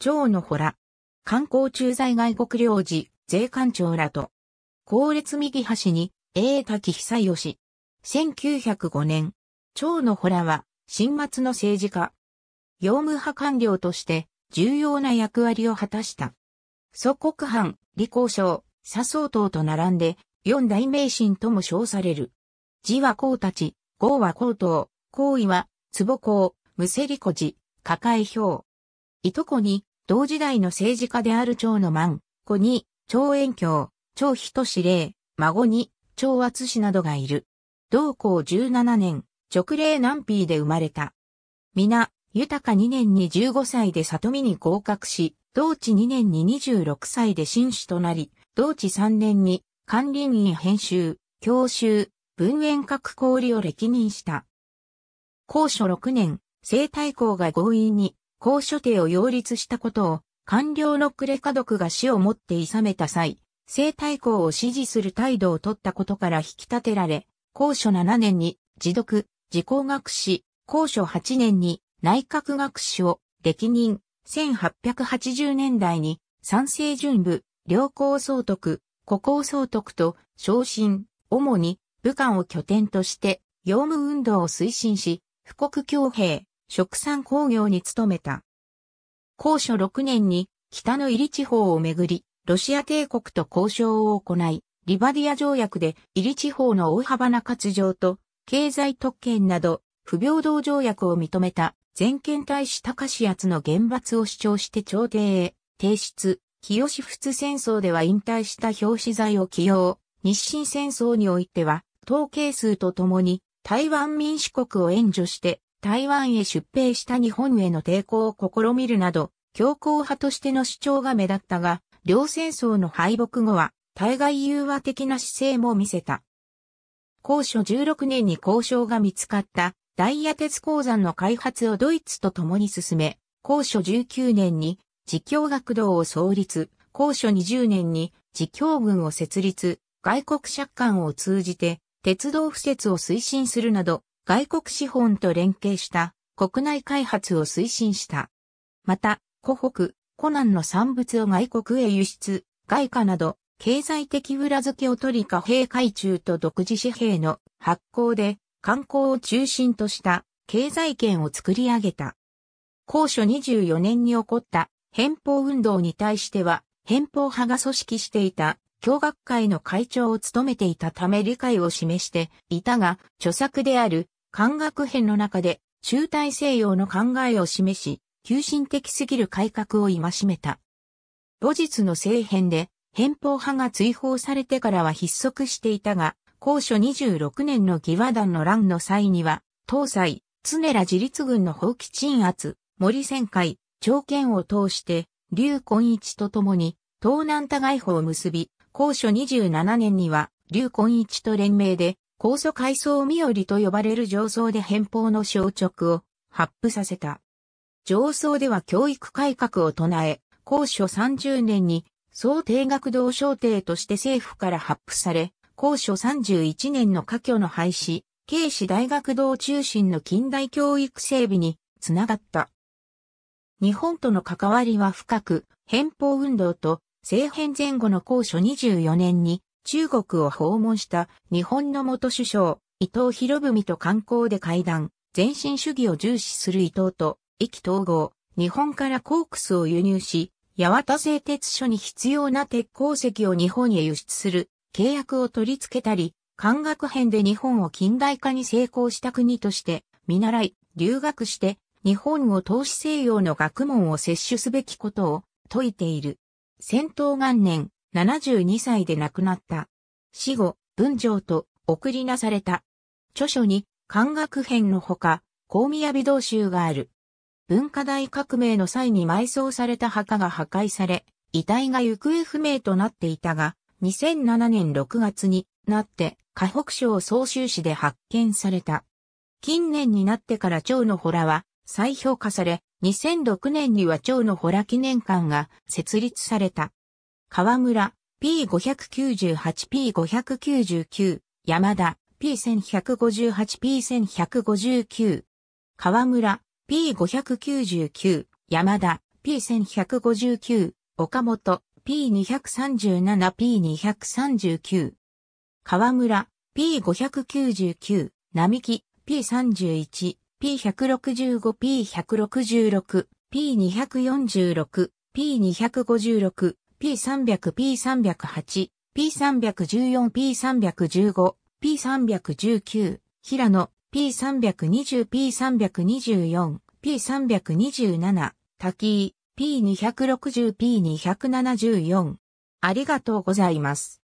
長のほら、観光駐在外国領事、税関長らと、後列右端に、栄滝久義。1905年、長のほらは、新末の政治家、業務派官僚として、重要な役割を果たした。祖国藩、李光省、佐相党と並んで、四大名神とも称される。字は公たち、号は公党、行為は、壺公、むせりこじ、抱え表。いとこに、同時代の政治家である長の万、子に、長遠京、長人司令、孫に、長厚氏などがいる。同校17年、直令南平で生まれた。皆、豊か2年に15歳で里見に合格し、同地2年に26歳で新士となり、同地3年に、管理員編集、教習、文苑各氷を歴任した。高所6年、生態校が強引に公所定を擁立したことを、官僚の暮れ家族が死をもって諌めた際、生態公を支持する態度を取ったことから引き立てられ、公所7年に自読、自公学士、公所8年に内閣学士を歴任、1880年代に賛成準部、両公総督、古公総督と昇進、主に武漢を拠点として、業務運動を推進し、富国強兵、食産工業に努めた。高所6年に北の入り地方をめぐり、ロシア帝国と交渉を行い、リバディア条約で入り地方の大幅な割譲と経済特権など不平等条約を認めた全権大使高志厚の厳罰を主張して朝廷へ提出、清仏戦争では引退した表紙罪を起用、日清戦争においては統計数とともに台湾民主国を援助して台湾へ出兵した日本への抵抗を試みるなど、強硬派としての主張が目立ったが、両戦争の敗北後は、対外融和的な姿勢も見せた。高所16年に交渉が見つかった大ヤ鉄鉱山の開発をドイツと共に進め、高所19年に自教学堂を創立、高所20年に自教軍を設立、外国借款を通じて鉄道敷設を推進するなど外国資本と連携した国内開発を推進した。また、湖北、湖南の産物を外国へ輸出、外貨など、経済的裏付けを取り貨幣改中と独自紙幣の発行で観光を中心とした経済圏を作り上げた。高所24年に起こった変法運動に対しては、変法派が組織していた教学会の会長を務めていたため理解を示していたが、著作である漢学編の中で、中大西洋の考えを示し、急進的すぎる改革を戒めた。母日の政変で、偏方派が追放されてからは筆則していたが、高所26年の義和団の乱の際には、東西、常ら自立軍の放棄鎮圧、森旋回、条件を通して、劉根一と共に、東南多外法を結び、高所27年には、劉根一と連名で、高祖階層身寄りと呼ばれる上層で偏方の消直を発布させた。上層では教育改革を唱え、高所30年に総定学同小帝として政府から発布され、高所31年の科挙の廃止、慶市大学堂中心の近代教育整備につながった。日本との関わりは深く、変法運動と政変前後の高所24年に中国を訪問した日本の元首相、伊藤博文と観光で会談、前進主義を重視する伊藤と、意気統合、日本からコークスを輸入し、八幡製鉄所に必要な鉄鉱石を日本へ輸出する契約を取り付けたり、漢学編で日本を近代化に成功した国として、見習い、留学して、日本を投資西洋の学問を摂取すべきことを説いている。戦闘元年、72歳で亡くなった。死後、文章と送りなされた。著書に、漢学編のほか、高宮美道集がある。文化大革命の際に埋葬された墓が破壊され、遺体が行方不明となっていたが、2007年6月になって、河北省総州市で発見された。近年になってから蝶の洞は再評価され、2006年には蝶の洞記念館が設立された。河村、P598、P599、山田、P1158、P1159、河村、P599、山田、P1159、岡本、P237、P239、河村、P599、並木、P31、P165、P166、P246、P256、P300、P308、P314、P315、P319、平野、P320、P324、P327、滝井、P260、P274。ありがとうございます。